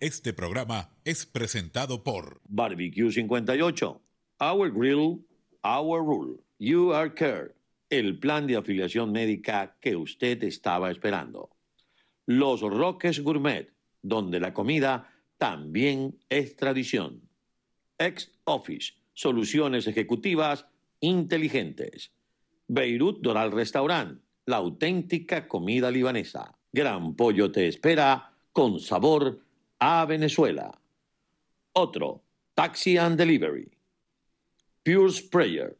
Este programa es presentado por Barbecue 58, Our Grill, Our Rule, You Are Care, el plan de afiliación médica que usted estaba esperando. Los Roques Gourmet, donde la comida también es tradición. Ex Office, soluciones ejecutivas inteligentes. Beirut Doral Restaurant, la auténtica comida libanesa. Gran Pollo te espera con sabor a Venezuela. Otro, Taxi and Delivery. Pure Sprayer,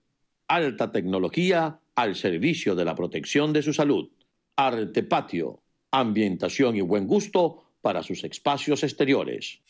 alta tecnología al servicio de la protección de su salud. Arte patio, ambientación y buen gusto para sus espacios exteriores.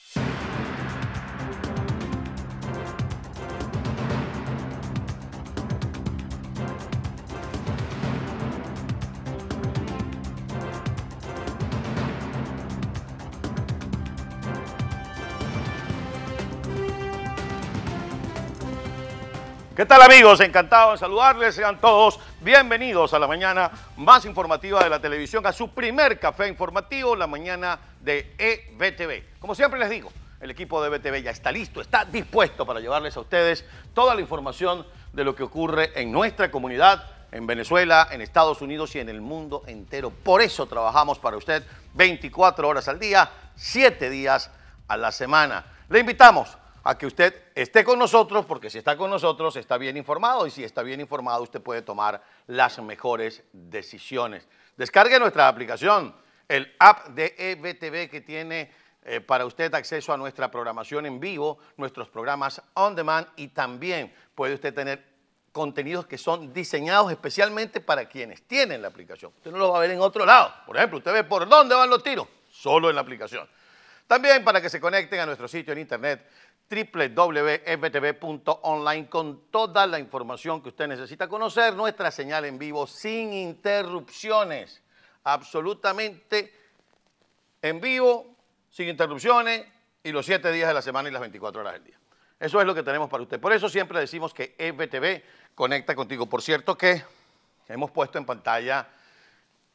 ¿Qué tal amigos? Encantado de saludarles. Sean todos bienvenidos a la mañana más informativa de la televisión, a su primer café informativo, la mañana de EBTV. Como siempre les digo, el equipo de EBTV ya está listo, está dispuesto para llevarles a ustedes toda la información de lo que ocurre en nuestra comunidad, en Venezuela, en Estados Unidos y en el mundo entero. Por eso trabajamos para usted 24 horas al día, 7 días a la semana. Le invitamos a que usted esté con nosotros, porque si está con nosotros está bien informado y si está bien informado usted puede tomar las mejores decisiones. Descargue nuestra aplicación, el app de EBTV que tiene eh, para usted acceso a nuestra programación en vivo, nuestros programas on demand y también puede usted tener contenidos que son diseñados especialmente para quienes tienen la aplicación. Usted no lo va a ver en otro lado. Por ejemplo, usted ve por dónde van los tiros, solo en la aplicación. También para que se conecten a nuestro sitio en internet www.fbtv.online con toda la información que usted necesita conocer, nuestra señal en vivo sin interrupciones, absolutamente en vivo, sin interrupciones y los siete días de la semana y las 24 horas del día. Eso es lo que tenemos para usted. Por eso siempre decimos que FBTV conecta contigo. Por cierto que hemos puesto en pantalla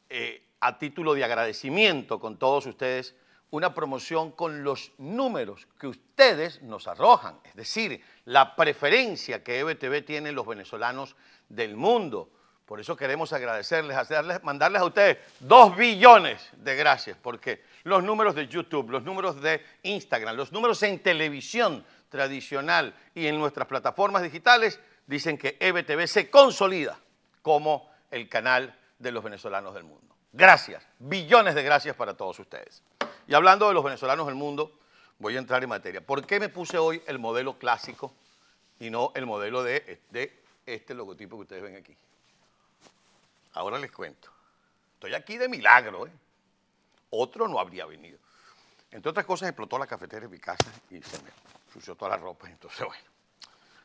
eh, a título de agradecimiento con todos ustedes una promoción con los números que ustedes nos arrojan, es decir, la preferencia que EBTV tiene los venezolanos del mundo. Por eso queremos agradecerles, hacerles, mandarles a ustedes dos billones de gracias, porque los números de YouTube, los números de Instagram, los números en televisión tradicional y en nuestras plataformas digitales dicen que EBTV se consolida como el canal de los venezolanos del mundo. Gracias, billones de gracias para todos ustedes. Y hablando de los venezolanos del mundo, voy a entrar en materia. ¿Por qué me puse hoy el modelo clásico y no el modelo de, este logotipo que ustedes ven aquí? Ahora les cuento. Estoy aquí de milagro, ¿eh? Otro no habría venido. Entre otras cosas, explotó la cafetera en mi casa y se me sució toda la ropa. Entonces, bueno.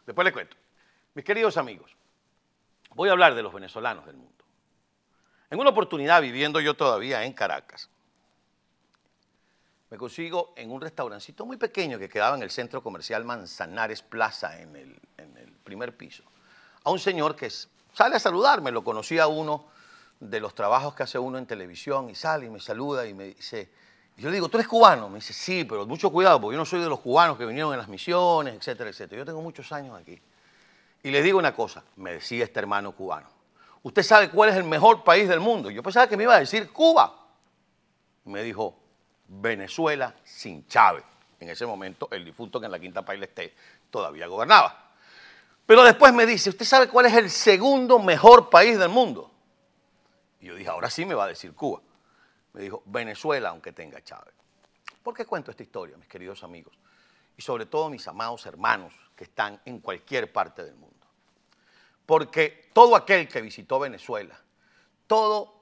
Después les cuento. Mis queridos amigos, voy a hablar de los venezolanos del mundo. En una oportunidad, viviendo yo todavía en Caracas, me consigo en un restaurancito muy pequeño que quedaba en el centro comercial Manzanares Plaza, en el, primer piso, a un señor que sale a saludarme, lo conocía uno de los trabajos que hace uno en televisión, y sale y me saluda y me dice, yo le digo, ¿tú eres cubano? Me dice, sí, pero mucho cuidado, porque yo no soy de los cubanos que vinieron en las misiones, etcétera, etcétera. Yo tengo muchos años aquí. Y le digo una cosa, me decía este hermano cubano, ¿usted sabe cuál es el mejor país del mundo? Yo pensaba que me iba a decir Cuba. Me dijo, Venezuela sin Chávez. En ese momento, el difunto que en la Quinta Paila esté todavía gobernaba. Pero después me dice, ¿usted sabe cuál es el segundo mejor país del mundo? Y yo dije, ahora sí me va a decir Cuba. Me dijo, Venezuela, aunque tenga Chávez. ¿Por qué cuento esta historia, mis queridos amigos? Y sobre todo mis amados hermanos que están en cualquier parte del mundo. Porque todo aquel que visitó Venezuela, todo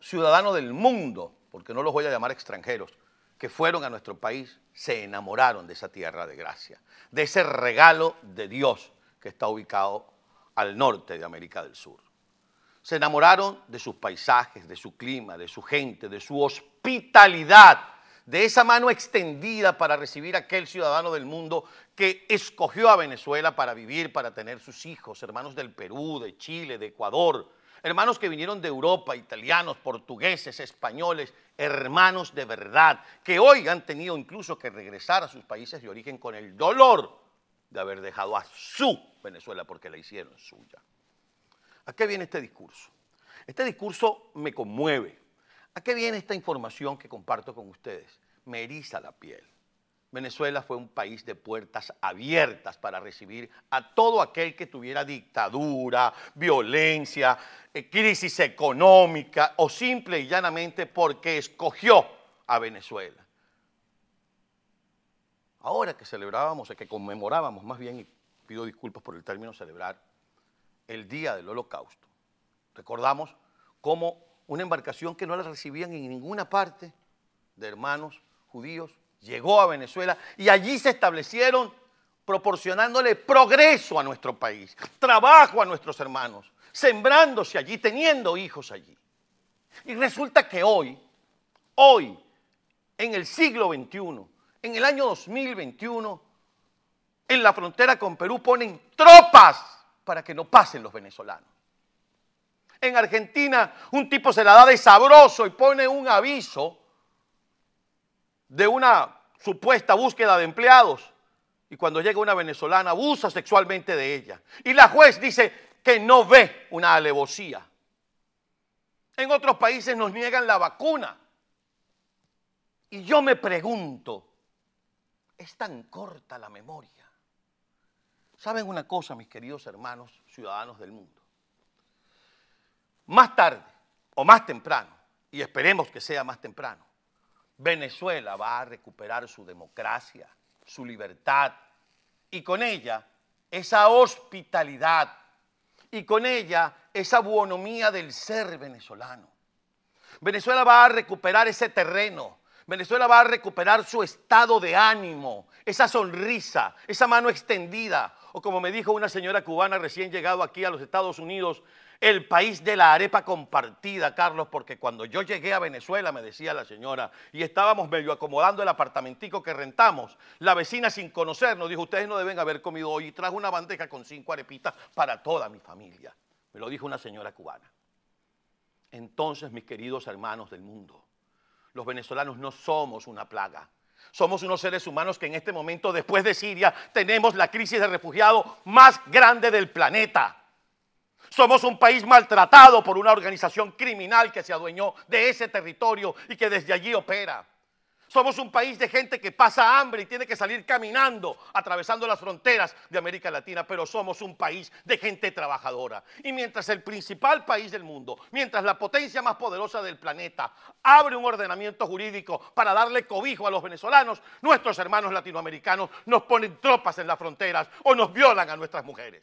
ciudadano del mundo, porque no los voy a llamar extranjeros, que fueron a nuestro país se enamoraron de esa tierra de gracia, de ese regalo de Dios que está ubicado al norte de América del Sur. Se enamoraron de sus paisajes, de su clima, de su gente, de su hospitalidad, de esa mano extendida para recibir a aquel ciudadano del mundo que escogió a Venezuela para vivir, para tener sus hijos, hermanos del Perú, de Chile, de Ecuador, Hermanos que vinieron de Europa, italianos, portugueses, españoles, hermanos de verdad, que hoy han tenido incluso que regresar a sus países de origen con el dolor de haber dejado a su Venezuela porque la hicieron suya. ¿A qué viene este discurso? Este discurso me conmueve. ¿A qué viene esta información que comparto con ustedes? Me eriza la piel. Venezuela fue un país de puertas abiertas para recibir a todo aquel que tuviera dictadura, violencia, eh, crisis económica o simple y llanamente porque escogió a Venezuela. Ahora que celebrábamos, que conmemorábamos más bien, y pido disculpas por el término celebrar, el día del holocausto, recordamos cómo una embarcación que no la recibían en ninguna parte de hermanos judíos llegó a Venezuela y allí se establecieron proporcionándole progreso a nuestro país, trabajo a nuestros hermanos, sembrándose allí, teniendo hijos allí. Y resulta que hoy, hoy, en el siglo XXI, en el año 2021, en la frontera con Perú ponen tropas para que no pasen los venezolanos. En Argentina un tipo se la da de sabroso y pone un aviso de una supuesta búsqueda de empleados y cuando llega una venezolana abusa sexualmente de ella. Y la juez dice que no ve una alevosía. En otros países nos niegan la vacuna. Y yo me pregunto, es tan corta la memoria. ¿Saben una cosa, mis queridos hermanos, ciudadanos del mundo? Más tarde o más temprano, y esperemos que sea más temprano, Venezuela va a recuperar su democracia, su libertad y con ella esa hospitalidad y con ella esa buonomía del ser venezolano. Venezuela va a recuperar ese terreno, Venezuela va a recuperar su estado de ánimo, esa sonrisa, esa mano extendida, o como me dijo una señora cubana recién llegado aquí a los Estados Unidos, el país de la arepa compartida, Carlos, porque cuando yo llegué a Venezuela, me decía la señora, y estábamos medio acomodando el apartamentico que rentamos, la vecina sin conocernos dijo, ustedes no deben haber comido hoy, y trajo una bandeja con cinco arepitas para toda mi familia. Me lo dijo una señora cubana. Entonces, mis queridos hermanos del mundo, los venezolanos no somos una plaga. Somos unos seres humanos que en este momento, después de Siria, tenemos la crisis de refugiados más grande del planeta. Somos un país maltratado por una organización criminal que se adueñó de ese territorio y que desde allí opera. Somos un país de gente que pasa hambre y tiene que salir caminando, atravesando las fronteras de América Latina, pero somos un país de gente trabajadora. Y mientras el principal país del mundo, mientras la potencia más poderosa del planeta abre un ordenamiento jurídico para darle cobijo a los venezolanos, nuestros hermanos latinoamericanos nos ponen tropas en las fronteras o nos violan a nuestras mujeres.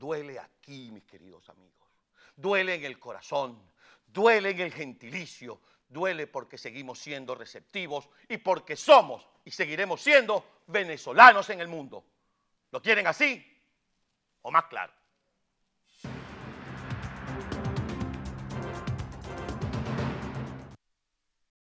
Duele aquí, mis queridos amigos. Duele en el corazón, duele en el gentilicio, duele porque seguimos siendo receptivos y porque somos y seguiremos siendo venezolanos en el mundo. ¿Lo quieren así o más claro?